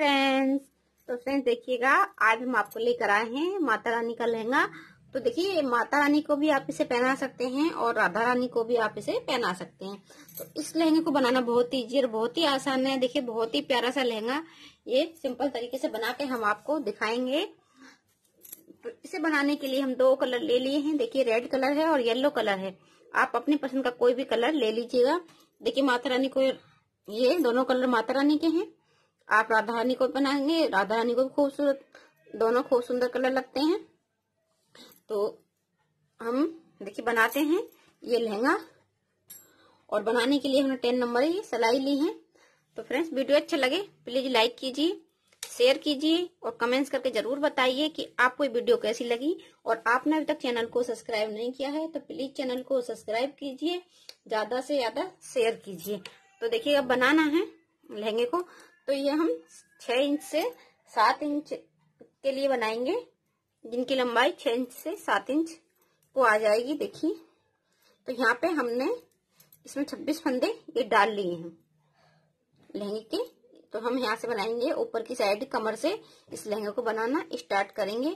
friends तो friends देखिएगा आज हम आपको लेकर आए हैं माता रानी का लहंगा तो देखिए माता रानी को भी आप इसे पहना सकते हैं और राधा रानी को भी आप इसे पहना सकते हैं तो इस लहंगे को बनाना बहुत ही और बहुत ही आसान है देखिए बहुत ही प्यारा सा लहंगा ये सिंपल तरीके से बना के हम आपको दिखाएंगे तो इसे बनाने के लिए हम दो कलर ले लिए हैं देखिए रेड कलर है और येलो कलर है आप अपनी पसंद का कोई भी कलर ले लीजिएगा देखिए माता रानी को ये दोनों कलर माता रानी के हैं आप राधा रानी को बनाएंगे राधा रानी को भी खूबसूरत दोनों खूब सुंदर कलर लगते हैं तो हम देखिए बनाते हैं ये लहंगा और बनाने के लिए हमने टेन नंबर ही सिलाई ली है तो फ्रेंड्स वीडियो अच्छा लगे प्लीज लाइक कीजिए शेयर कीजिए और कमेंट्स करके जरूर बताइए कि आपको ये वीडियो कैसी लगी और आपने अभी तक चैनल को सब्सक्राइब नहीं किया है तो प्लीज चैनल को सब्सक्राइब कीजिए ज्यादा से ज्यादा शेयर कीजिए तो देखिए अब बनाना है लहंगे को तो ये हम छह इंच से सात इंच के लिए बनाएंगे जिनकी लंबाई छ इंच से सात इंच को आ जाएगी देखिए तो यहाँ पे हमने इसमें छब्बीस फंदे ये डाल लिए हैं लहंगे के तो हम यहाँ से बनाएंगे ऊपर की साइड कमर से इस लहंगे को बनाना स्टार्ट करेंगे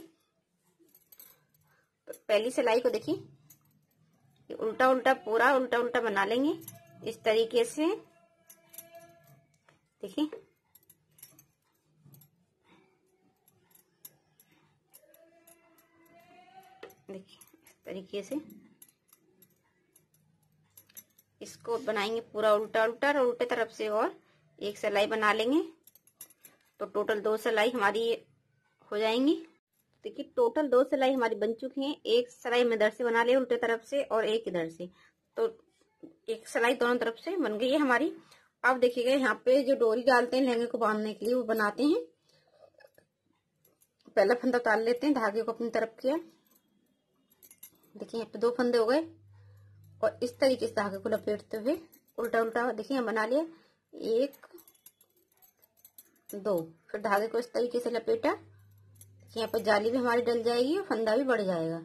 तो पहली सिलाई को देखिए उल्टा उल्टा पूरा उल्टा उल्टा बना लेंगे इस तरीके से देखिए तरीके से इसको बनाएंगे पूरा उल्टा उल्टा और उल्टे तरफ से और एक सिलाई बना लेंगे तो टोटल दो सलाई हमारी हो जाएंगी देखिए टोटल दो सिलाई हमारी बन चुकी हैं एक सिलाई में इधर से बना ली उल्टे तरफ से और एक इधर से तो एक सिलाई दोनों तरफ से बन गई है हमारी अब देखिएगा यहाँ पे जो डोरी डालते हैं लहंगे को बांधने के लिए वो बनाते हैं पहला फंदा उतार लेते हैं धागे को अपनी तरफ किया देखिए यहाँ पे दो फंदे हो गए और इस तरीके से धागे को लपेटते हुए उल्टा उल्टा देखिए हम बना लिया एक दो फिर धागे को इस तरीके से लपेटा देखिए यहाँ पर जाली भी हमारी डल जाएगी और फंदा भी बढ़ जाएगा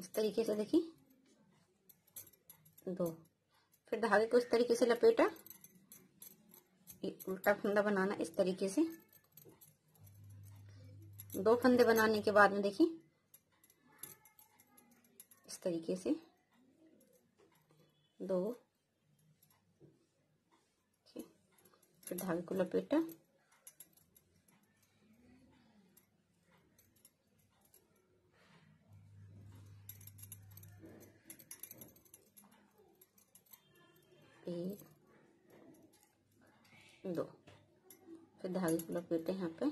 इस तरीके से देखिए दो फिर धागे को इस तरीके से लपेटा उल्टा फंदा बनाना इस तरीके से दो फंदे बनाने के बाद में देखिए इस तरीके से दो फिर धागे को लपेटा एक दो फिर धागे को लपेटे यहाँ पे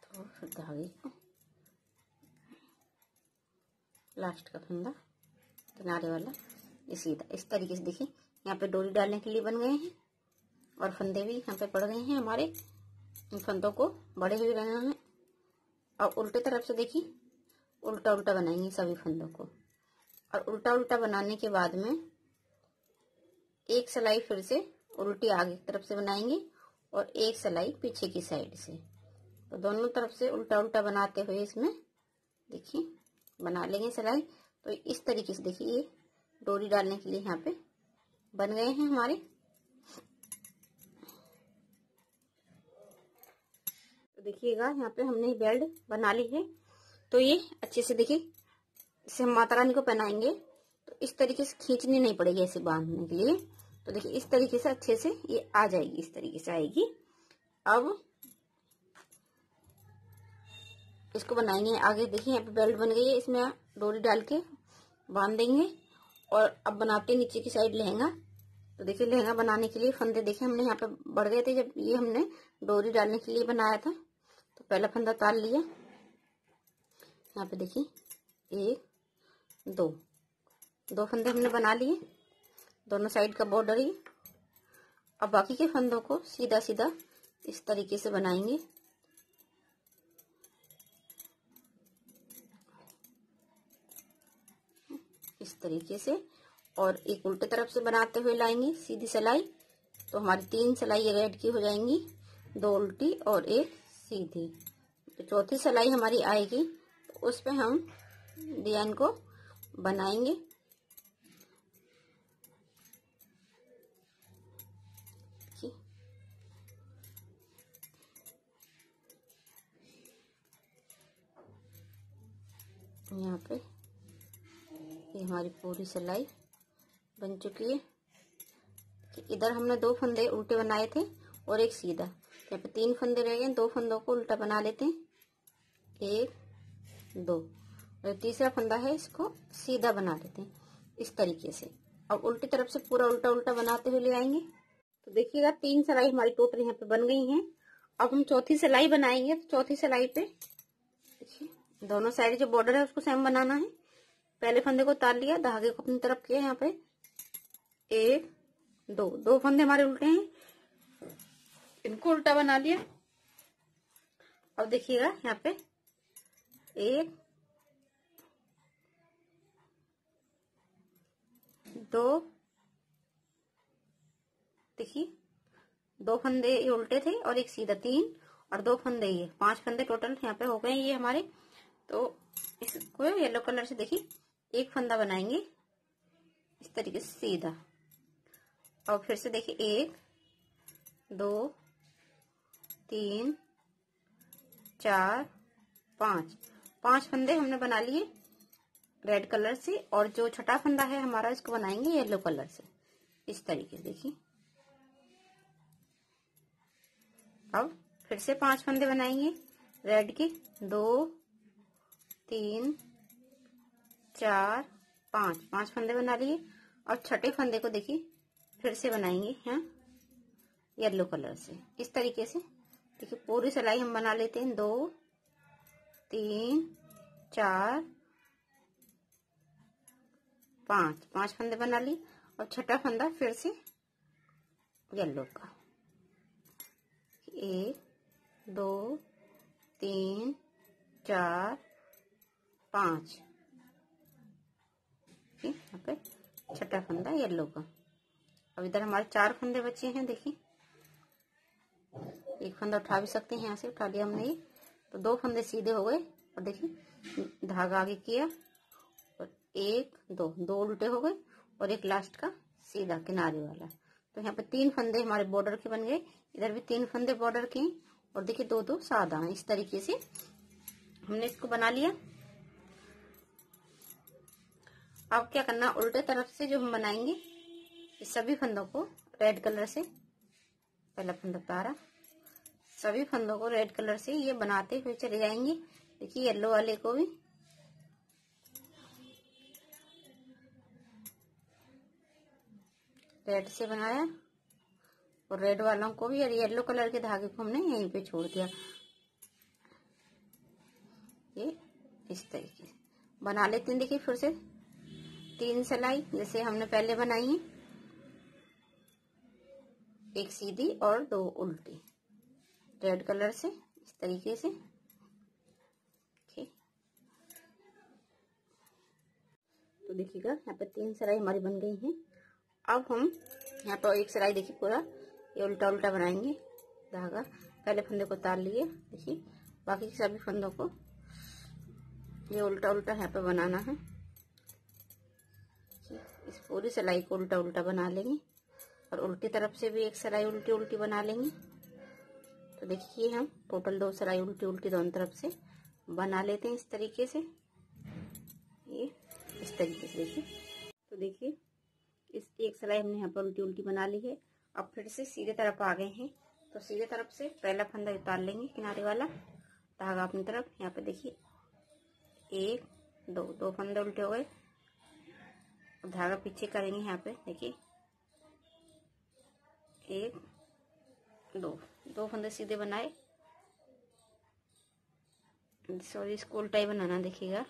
तो फिर धागे को लास्ट का फंदा किनारे वाला ये सीधा इस तरीके से देखिए यहाँ पे डोरी डालने के लिए बन गए हैं और फंदे भी यहाँ पे पड़ गए हैं हमारे इन फंदों को बड़े हुए रहे हैं और उल्टे तरफ से देखिए उल्टा उल्टा बनाएंगे सभी फंदों को और उल्टा उल्टा बनाने के बाद में एक सिलाई फिर से उल्टी आगे की तरफ से बनाएंगे और एक सिलाई पीछे की साइड से तो दोनों तरफ से उल्टा उल्टा बनाते हुए इसमें देखिए बना लेंगे सिलाई तो इस तरीके से देखिए ये डोरी डालने के लिए यहाँ पे बन गए हैं हमारे तो देखिएगा यहाँ पे हमने बेल्ट बना ली है तो ये अच्छे से देखिए इसे हम माता रानी को पहनाएंगे तो इस तरीके से खींचनी नहीं पड़ेगी ऐसे बांधने के लिए तो देखिए इस तरीके से अच्छे से ये आ जाएगी इस तरीके से आएगी अब इसको बनाएंगे आगे देखिए यहाँ पे बेल्ट बन गई है इसमें डोरी डाल के बांध देंगे और अब बनाते हैं नीचे की साइड लहंगा तो देखिए लहंगा बनाने के लिए फंदे देखे हमने यहाँ पे बढ़ गए थे जब ये हमने डोरी डालने के लिए बनाया था तो पहला फंदा ताल लिया यहाँ पे देखिए एक दो दो फंदे हमने बना लिए दोनों साइड का बॉर्डर ही अब बाकी के फंदों को सीधा सीधा इस तरीके से बनाएंगे तरीके से और एक उल्टे तरफ से बनाते हुए लाएंगे सीधी सिलाई तो हमारी तीन सिलाई रेड की हो जाएंगी दो उल्टी और एक सीधी तो चौथी सिलाई हमारी आएगी तो उस पर हम डिजाइन को बनाएंगे यहाँ पे ये हमारी पूरी सिलाई बन चुकी है इधर हमने दो फंदे उल्टे बनाए थे और एक सीधा यहाँ पे तीन फंदे रह गए दो फंदों को उल्टा बना लेते हैं एक दो और तीसरा फंदा है इसको सीधा बना लेते हैं इस तरीके से अब उल्टी तरफ से पूरा उल्टा उल्टा बनाते हुए ले आएंगे तो देखिएगा तीन सिलाई हमारी टोटल यहाँ पे बन गई है अब हम चौथी सिलाई बनाएंगे तो चौथी सिलाई पे दोनों साइड जो बॉर्डर है उसको सेम बनाना है पहले फंदे को उतार लिया धागे को अपनी तरफ किया यहाँ पे एक दो दो फंदे हमारे उल्टे हैं इनको उल्टा बना लिया अब देखिएगा यहाँ पे एक दो देखिए दो फंदे ये उल्टे थे और एक सीधा तीन और दो फंदे ये पांच फंदे टोटल यहाँ पे हो गए ये हमारे तो इसको येलो कलर से देखिए एक फंदा बनाएंगे इस तरीके से सीधा और फिर से देखिए एक दो तीन चार पांच पांच फंदे हमने बना लिए रेड कलर से और जो छठा फंदा है हमारा इसको बनाएंगे येलो कलर से इस तरीके से देखिए अब फिर से पांच फंदे बनाएंगे रेड के दो तीन चार पांच पांच फंदे बना लिए और छठे फंदे को देखिए फिर से बनाएंगे हैं येलो कलर से इस तरीके से देखिए पूरी सिलाई हम बना लेते हैं दो तीन चार पांच पांच फंदे बना लिए और छठा फंदा फिर से येलो का एक दो तीन चार पाँच देखिए यहाँ पे छठा फंदा येलो का अब इधर हमारे चार फंदे बचे हैं देखिए एक फंदा उठा भी सकते हैं यहाँ से उठा लिया हमने ये तो दो फंदे सीधे हो गए और देखिए धागा आगे किया और एक दो दो उल्टे हो गए और एक लास्ट का सीधा किनारे वाला तो यहाँ पे तीन फंदे हमारे बॉर्डर के बन गए इधर भी तीन फंदे बॉर्डर के और देखिए दो दो सादा इस तरीके से हमने इसको बना लिया अब क्या करना उल्टे तरफ से जो हम बनाएंगे इस सभी फंदों को रेड कलर से पहला फंदा प्यारा सभी फंदों को रेड कलर से ये बनाते हुए चले जाएंगे देखिए येलो वाले को भी रेड से बनाया और रेड वालों को भी और येलो कलर के धागे को हमने यहीं पे छोड़ दिया ये इस तरीके से बना लेते हैं देखिए फिर से तीन सिलाई जैसे हमने पहले बनाई है एक सीधी और दो उल्टी रेड कलर से इस तरीके से तो देखिएगा यहाँ पर तीन सिलाई हमारी बन गई हैं अब हम यहाँ पर एक सिलाई देखिए पूरा ये उल्टा उल्टा बनाएंगे धागा पहले फंदे को उतार लिए देखिए बाकी सभी फंदों को ये उल्टा उल्टा यहाँ पे बनाना है इस पूरी सिलाई को उल्टा उल्टा बना लेंगे और उल्टी तरफ से भी एक सिलाई उल्टी उल्टी बना लेंगे तो देखिए हम टोटल दो सिलाई उल्टी उल्टी दोनों तरफ से बना लेते हैं इस तरीके से ये इस तरीके से देखिए तो देखिए इस एक सिलाई हमने यहाँ पर उल्टी उल्टी बना ली है अब फिर से सीधे तरफ आ गए हैं तो सीधे तरफ से पहला फंदा उतार लेंगे किनारे वाला धागा अपनी तरफ यहाँ पर देखिए एक दो दो फंदे उल्टे हो गए अब धागा पीछे करेंगे यहाँ पे देखिए एक दो दो फंदे सीधे बनाए सॉरी इसको उल्टा ही बनाना देखिएगा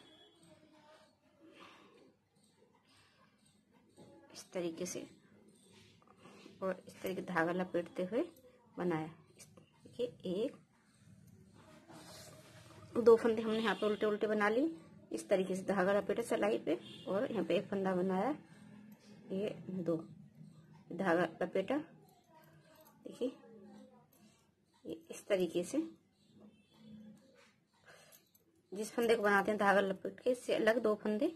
इस तरीके से और इस तरीके धागा लपेटते हुए बनाया देखिए एक दो फंदे हमने यहाँ पे उल्टे उल्टे बना लिए इस तरीके से धागा लपेटा सिलाई पे और यहाँ पे एक फंदा बनाया ये दो धागा लपेटा देखिए इस तरीके से जिस फंदे को बनाते हैं धागा लपेट के इससे अलग दो फंदे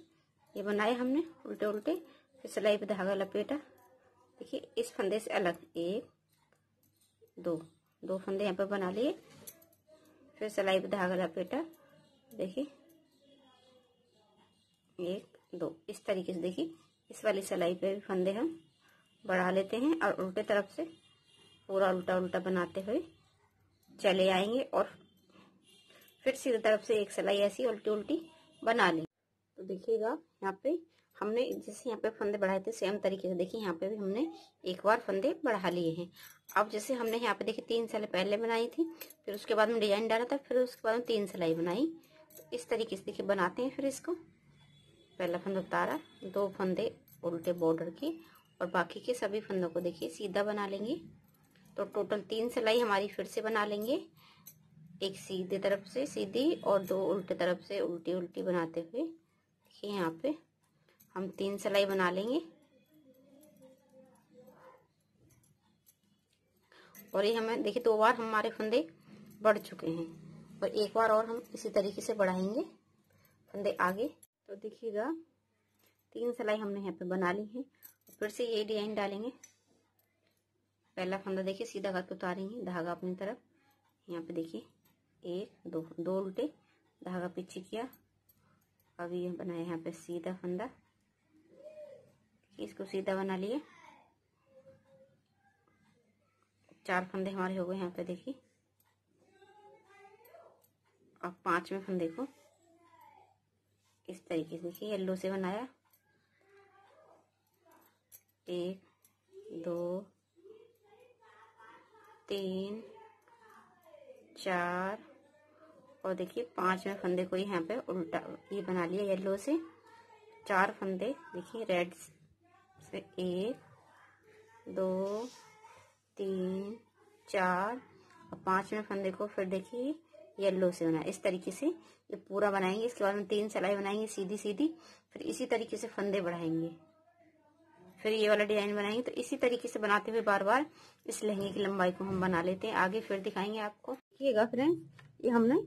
ये बनाए हमने उल्टे उल्टे फिर सिलाई पे धागा लपेटा देखिए इस फंदे से अलग एक दो दो फंदे यहाँ पर बना लिए फिर सिलाई पे धागा लपेटा देखिए एक दो इस तरीके से देखिए इस वाली सिलाई पे भी फंदे हम बढ़ा लेते हैं और उल्टे तरफ से पूरा उल्टा उल्टा बनाते हुए चले आएंगे और फिर सीधे तरफ से एक सिलाई ऐसी उल्टी उल्टी बना लेंगे तो देखिएगा यहाँ पे हमने जैसे यहाँ पे फंदे बढ़ाए थे सेम तरीके से देखिए यहाँ पे भी हमने एक बार फंदे बढ़ा लिए हैं अब जैसे हमने यहाँ पे देखिए तीन सिलाई पहले बनाई थी फिर उसके बाद में डिजाइन डाला था फिर उसके बाद में तीन सिलाई बनाई तो इस तरीके से देखिए बनाते हैं फिर इसको पहला फंदा उतारा दो फंदे उल्टे बॉर्डर की और बाकी के सभी फंदों को देखिए सीधा बना लेंगे तो टोटल तीन सिलाई हमारी फिर से बना लेंगे एक सीधे तरफ से सीधी और दो उल्टे तरफ से उल्टी उल्टी बनाते हुए देखिए यहाँ पे हम तीन सिलाई बना लेंगे और ये हमें देखिए दो बार हमारे फंदे बढ़ चुके हैं और एक बार और हम इसी तरीके से बढ़ाएंगे फंदे आगे तो देखिएगा तीन सिलाई हमने यहाँ पे बना ली है फिर से ये डिजाइन डालेंगे पहला फंदा देखिए सीधा करके उतारेंगे धागा अपनी तरफ यहाँ पे देखिए एक दो दो उल्टे धागा पीछे किया अब ये बनाया यहाँ पे सीधा फंदा इसको सीधा बना लिए चार फंदे हमारे हो गए यहाँ पे देखिए अब पांचवें फंदे को इस तरीके से देखिए येल्लो से बनाया एक दो तीन चार और देखिए पांच में फंदे को यहाँ पे उल्टा ये बना लिया येलो से चार फंदे देखिए रेड से एक दो तीन चार और पांच में फंदे को फिर देखिए येलो से बना इस तरीके से ये पूरा बनाएंगे इसके बाद हम तीन सिलाई बनाएंगे सीधी सीधी फिर इसी तरीके से फंदे बढ़ाएंगे फिर ये वाला डिजाइन बनाएंगे तो इसी तरीके से बनाते हुए बार बार इस लहंगे की लंबाई को हम बना लेते हैं आगे फिर दिखाएंगे आपको देखिएगा फ्रेंड ये हमने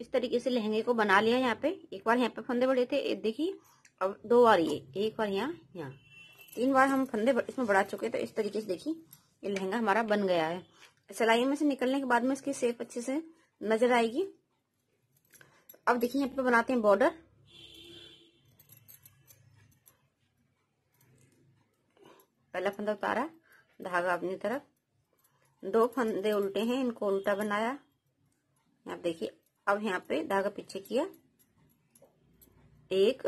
इस तरीके से लहंगे को बना लिया यहाँ पे एक बार यहाँ पे फंदे बढ़े थे देखिए अब दो बार ये एक बार यहाँ यहाँ तीन बार हम फंदे इसमें बढ़ा चुके हैं तो इस तरीके से देखिए ये लहंगा हमारा बन गया है सिलाई में से निकलने के बाद में इसकी सेप अच्छे से नजर आएगी अब देखिए यहाँ पे बनाते हैं बॉर्डर पहला फंदा उतारा धागा अपनी तरफ दो फंदे उल्टे हैं इनको उल्टा बनाया आप देखिए अब यहाँ पे धागा पीछे किया एक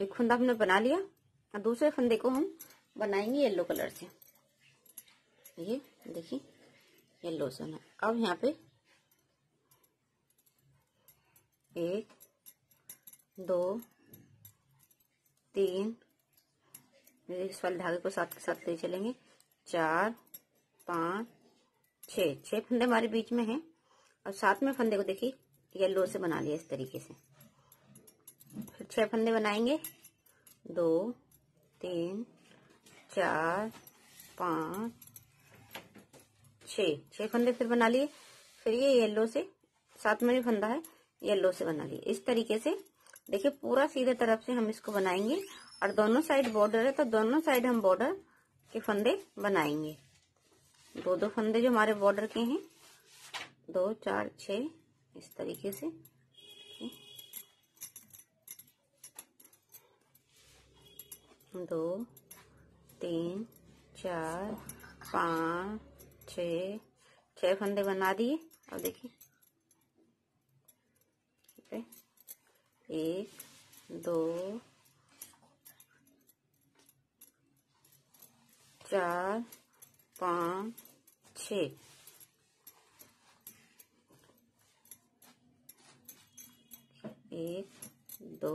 एक फंदा हमने बना लिया और दूसरे फंदे को हम बनाएंगे येलो कलर से ये देखिए येलो से अब यहाँ पे एक दो तीन इस वाले धागे को साथ के साथ ले चलेंगे चार पाँच छह छः फंदे हमारे बीच में हैं और साथ में फंदे को देखिए येलो से बना लिया इस तरीके से फिर छह फंदे बनाएंगे दो तीन चार पाँच छह छः फंदे फिर बना लिए फिर ये येलो से साथ में भी फंदा है येलो से बना लिए इस तरीके से देखिए पूरा सीधे तरफ से हम इसको बनाएंगे और दोनों साइड बॉर्डर है तो दोनों साइड हम बॉर्डर के फंदे बनाएंगे दो दो फंदे जो हमारे बॉर्डर के हैं दो चार छ इस तरीके से दो तीन चार पांच छ छह फंदे बना दिए और देखिए पे एक दो चार पांच छ एक दो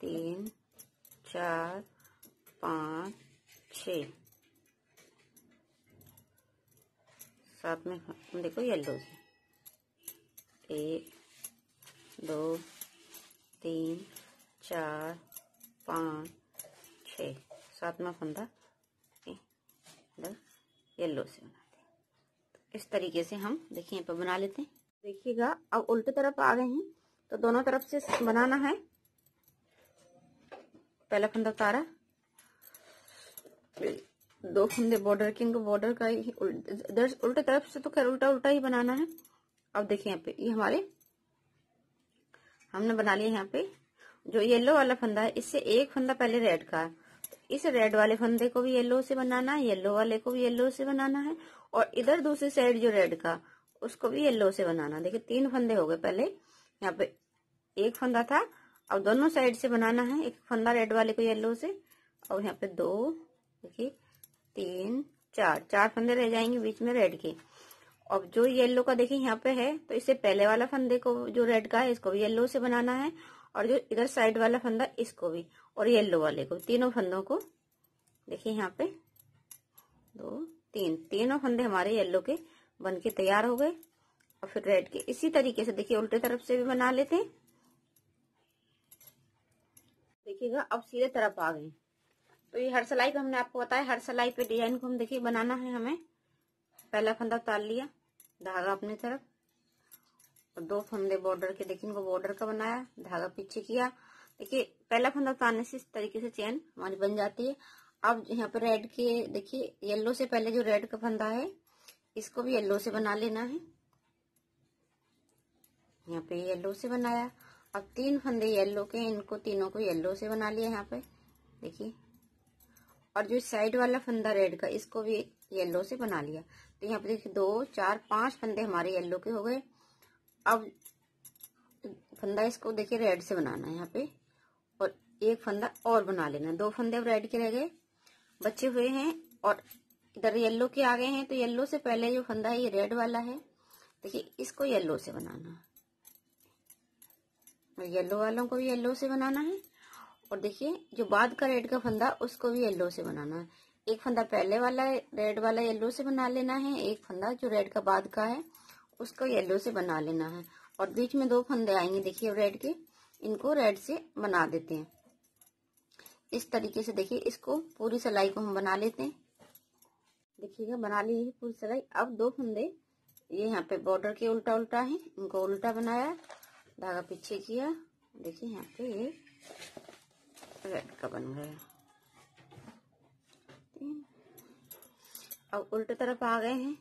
तीन चार पांच छ साथ में देखो येलो से एक दो तीन चार पाँच छ सातवा फंदा मतलब से बनाते हैं तो इस तरीके से हम देखिए यहाँ पर बना लेते हैं देखिएगा अब उल्टे तरफ आ गए हैं तो दोनों तरफ से बनाना है पहला फंदा उतारा दो फंदे बॉर्डर के इनको बॉर्डर का ही उल्टे तरफ से तो खैर उल्टा उल्टा ही बनाना है अब देखिए यहाँ पे ये हमारे हमने बना लिया यहाँ पे जो येलो वाला फंदा है इससे एक फंदा पहले रेड का है इस रेड वाले फंदे को भी येलो से बनाना है येलो वाले को भी येलो से बनाना है और इधर दूसरी साइड जो रेड का उसको भी येलो से बनाना देखिए तीन फंदे हो गए पहले यहाँ पे एक फंदा था अब दोनों साइड से बनाना है एक फंदा रेड वाले को येलो से और यहाँ पे दो देखिए तीन चार चार फंदे रह जाएंगे बीच में रेड के और जो येलो का देखिए यहाँ पे है तो इसे पहले वाला फंदे को जो रेड का है इसको भी येलो से बनाना है और जो इधर साइड वाला फंदा इसको भी और येलो वाले को तीनों फंदों को देखिए यहाँ पे दो तीन तीनों फंदे हमारे येलो के बन के तैयार हो गए और फिर रेड के इसी तरीके से देखिए उल्टे तरफ से भी बना लेते हैं देखिएगा अब सीधे तरफ आ गए तो ये हर सलाई पे हमने आपको बताया हर सलाई पे डिजाइन को हम देखिए बनाना है हमें पहला फंदा उतार लिया धागा अपनी तरफ और दो फंदे बॉर्डर के देखिए इनको बॉर्डर का बनाया धागा पीछे किया देखिए पहला फंदा उतारने से इस तरीके से चैन हमारी बन जाती है अब यहाँ पर रेड के देखिए येलो से पहले जो रेड का फंदा है इसको भी येलो से बना लेना है यहाँ पे येलो से बनाया अब तीन फंदे येलो के इनको तीनों को येलो से बना लिया यहाँ पे देखिए और जो साइड वाला फंदा रेड का इसको भी येलो से बना लिया तो यहाँ पे देखिए दो चार पांच फंदे हमारे येलो के हो गए अब फंदा इसको देखिए रेड से बनाना है यहाँ पे और एक फंदा और बना लेना दो फंदे अब रेड के रह गए बचे हुए हैं और इधर येलो के आ गए हैं तो येलो से पहले जो फंदा है ये रेड वाला है देखिए इसको येलो से बनाना और येलो वालों को भी येलो से बनाना है और देखिए जो बाद का रेड का फंदा उसको भी येलो से बनाना है एक फंदा पहले वाला रेड वाला येलो से बना लेना है एक फंदा जो रेड का बाद का है उसको येलो से बना लेना है और बीच में दो फंदे आएंगे देखिए रेड के इनको रेड से बना देते हैं इस तरीके से देखिए इसको पूरी सिलाई को हम बना लेते हैं देखिएगा बना ली है पूरी सिलाई अब दो फंदे ये यहाँ पे बॉर्डर के उल्टा उल्टा है इनको उल्टा बनाया धागा पीछे किया देखिए यहाँ पे ये रेड का बन गया लेते हैं अब उल्टे तरफ आ गए हैं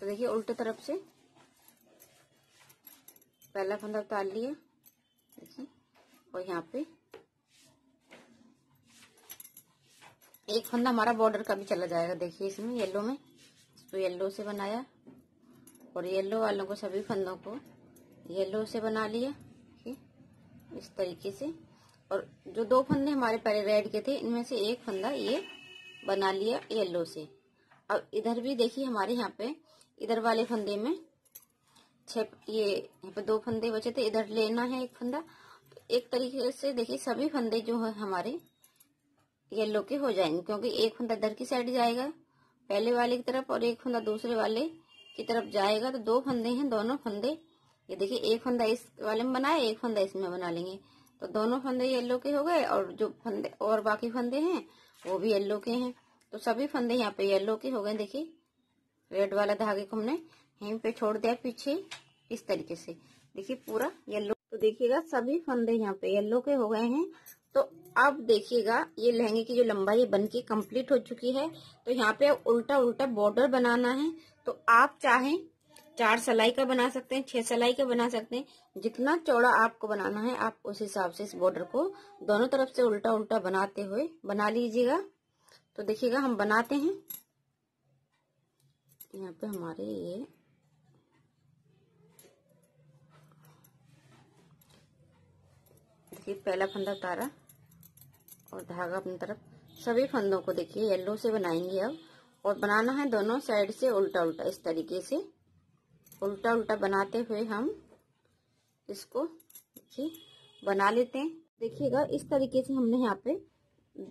तो देखिए उल्टे तरफ से पहला फंदा उतार लिया देखिए और यहाँ पे एक फंदा हमारा बॉर्डर का भी चला जाएगा देखिए इसमें येलो में तो येलो से बनाया और येलो वालों को सभी फंदों को येलो से बना लिया इस तरीके से और जो दो फंदे हमारे पहले रेड के थे इनमें से एक फंदा ये बना लिया येलो से अब इधर भी देखिए हमारे यहाँ पे इधर वाले फंदे में छे ये यहाँ पे दो फंदे बचे थे इधर लेना है एक फंदा तो एक तरीके से देखिए सभी फंदे जो है हमारे येलो के हो जाएंगे क्योंकि एक फंदा इधर की साइड जाएगा पहले वाले की तरफ और एक फंदा दूसरे वाले की तरफ जाएगा तो दो फंदे हैं दोनों फंदे ये देखिए एक फंदा इस वाले में बनाए एक फंदा इसमें बना लेंगे तो दोनों फंदे येलो के हो गए और जो फंदे और बाकी फंदे हैं वो भी येलो के हैं तो सभी फंदे यहाँ पे येलो के हो गए देखिए रेड वाला धागे को हमने हेम पे छोड़ दिया पीछे इस तरीके से देखिए पूरा येलो तो देखिएगा सभी फंदे यहाँ पे येलो के हो गए हैं तो अब देखिएगा ये लहंगे की जो लंबाई बन के कम्प्लीट हो चुकी है तो यहाँ पे उल्टा उल्टा बॉर्डर बनाना है तो आप चाहें चार सलाई का बना सकते हैं छह सलाई का बना सकते हैं जितना चौड़ा आपको बनाना है आप उस हिसाब से इस बॉर्डर को दोनों तरफ से उल्टा उल्टा बनाते हुए बना लीजिएगा तो देखिएगा हम बनाते हैं यहाँ पे हमारे ये देखिए पहला फंदा उतारा और धागा अपनी तरफ सभी फंदों को देखिए येलो से बनाएंगे अब और बनाना है दोनों साइड से उल्टा उल्टा इस तरीके से उल्टा उल्टा बनाते हुए हम इसको जी बना लेते हैं देखिएगा इस तरीके से हमने यहाँ पे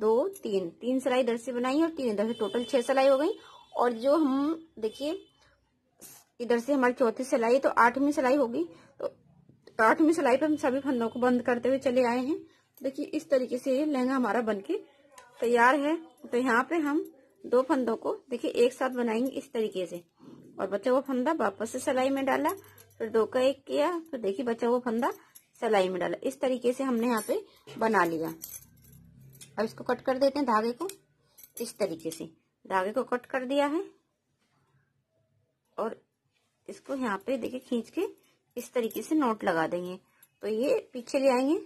दो तीन तीन सिलाई इधर से बनाई और तीन इधर से टोटल छह सिलाई हो गई और जो हम देखिए इधर से हमारी चौथी सिलाई तो आठवीं सिलाई होगी तो आठवीं सिलाई पर हम सभी फंदों को बंद करते हुए चले आए हैं देखिए इस तरीके से ये लहंगा हमारा बनके तैयार है तो यहाँ पे हम दो फंदों को देखिए एक साथ बनाएंगे इस तरीके से और बचा हुआ फंदा वापस से सलाई में डाला फिर दो का एक किया फिर देखिए बचा हुआ फंदा सलाई में डाला इस तरीके से हमने यहाँ पे बना लिया अब इसको कट कर देते हैं धागे को इस तरीके से धागे को कट कर दिया है और इसको यहाँ पे देखिए खींच के इस तरीके से नोट लगा देंगे तो ये पीछे ले आएंगे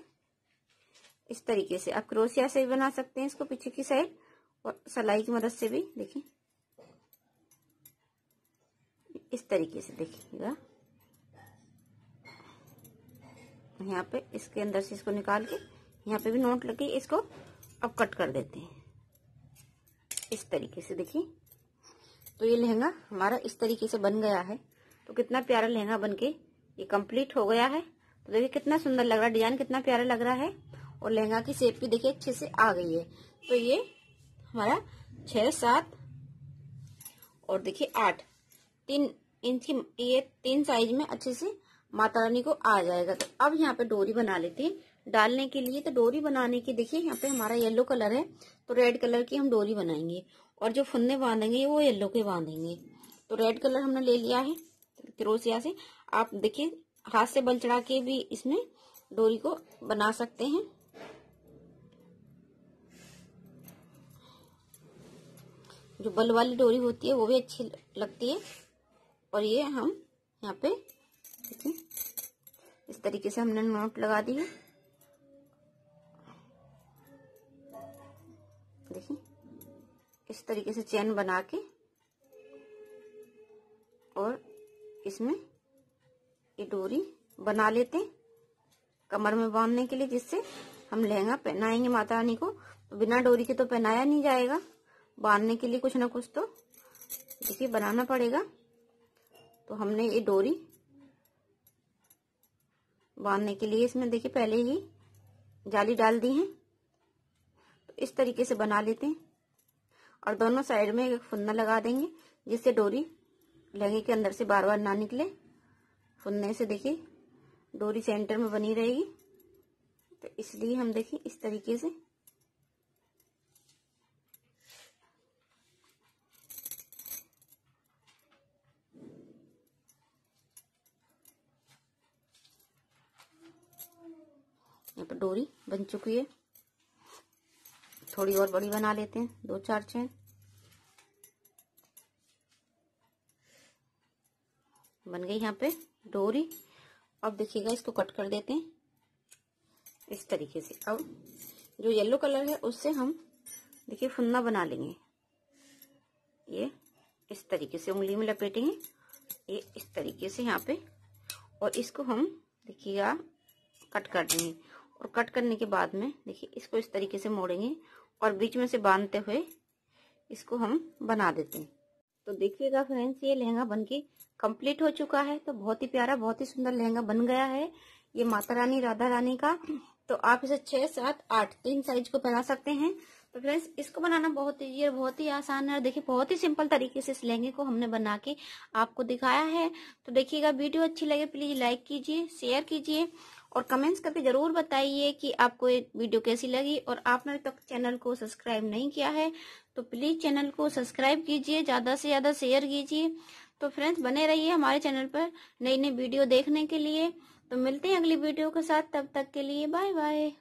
इस तरीके से आप क्रोसिया से भी बना सकते हैं इसको पीछे की साइड और सलाई की मदद से भी देखिए इस तरीके से देखिएगा यहाँ पे इसके अंदर से इसको निकाल के यहाँ पे भी नोट लगे इसको अब कट कर देते हैं इस तरीके से देखिए तो ये लहंगा हमारा इस तरीके से बन गया है तो कितना प्यारा लहंगा बन के ये कंप्लीट हो गया है तो देखिए कितना सुंदर लग रहा है डिजाइन कितना प्यारा लग रहा है और लहंगा की शेप भी देखिए अच्छे से आ गई है तो ये हमारा छह सात और देखिए आठ तीन इंच ये तीन साइज में अच्छे से माता रानी को आ जाएगा तो अब यहाँ पे डोरी बना लेते हैं डालने के लिए तो डोरी बनाने की देखिए यहाँ पे हमारा येलो कलर है तो रेड कलर की हम डोरी बनाएंगे और जो फुन्ने बांधेंगे वो येलो के बांधेंगे तो रेड कलर हमने ले लिया है क्रोसिया से आप देखिए हाथ से बल चढ़ा के भी इसमें डोरी को बना सकते हैं जो बल वाली डोरी होती है वो भी अच्छी लगती है और ये हम यहाँ पे देखिए इस तरीके से हमने नोट लगा दी है देखिए इस तरीके से चैन बना के और इसमें ये डोरी बना लेते हैं कमर में बांधने के लिए जिससे हम लहंगा पहनाएंगे माता रानी को तो बिना डोरी के तो पहनाया नहीं जाएगा बांधने के लिए कुछ ना कुछ तो देखिए बनाना पड़ेगा तो हमने ये डोरी बांधने के लिए इसमें देखिए पहले ही जाली डाल दी है तो इस तरीके से बना लेते हैं और दोनों साइड में एक फुन्ना लगा देंगे जिससे डोरी लहंगे के अंदर से बार बार ना निकले फुन्ने से देखिए डोरी सेंटर में बनी रहेगी तो इसलिए हम देखिए इस तरीके से डोरी बन चुकी है थोड़ी और बड़ी बना लेते हैं दो चार चैन बन गई यहाँ पे डोरी अब देखिएगा इसको कट कर देते हैं इस तरीके से अब जो येलो कलर है उससे हम देखिए फुन्ना बना लेंगे ये इस तरीके से उंगली में लपेटेंगे ये इस तरीके से यहाँ पे और इसको हम देखिएगा कट कर देंगे और कट करने के बाद में देखिए इसको इस तरीके से मोड़ेंगे और बीच में से बांधते हुए इसको हम बना देते हैं तो देखिएगा फ्रेंड्स ये लहंगा बनके कंप्लीट हो चुका है तो बहुत ही प्यारा बहुत ही सुंदर लहंगा बन गया है ये माता रानी राधा रानी का तो आप इसे छह सात आठ तीन साइज को पहना सकते हैं तो फ्रेंड्स इसको बनाना बहुत ईजी और बहुत ही आसान है और देखिए बहुत ही सिंपल तरीके से इस लहंगे को हमने बना के आपको दिखाया है तो देखिएगा वीडियो अच्छी लगे प्लीज लाइक कीजिए शेयर कीजिए और कमेंट्स करके ज़रूर बताइए कि आपको ये वीडियो कैसी लगी और आपने अभी तक चैनल को सब्सक्राइब नहीं किया है तो प्लीज़ चैनल को सब्सक्राइब कीजिए ज़्यादा से ज़्यादा शेयर कीजिए तो फ्रेंड्स बने रहिए हमारे चैनल पर नई नई वीडियो देखने के लिए तो मिलते हैं अगली वीडियो के साथ तब तक के लिए बाय बाय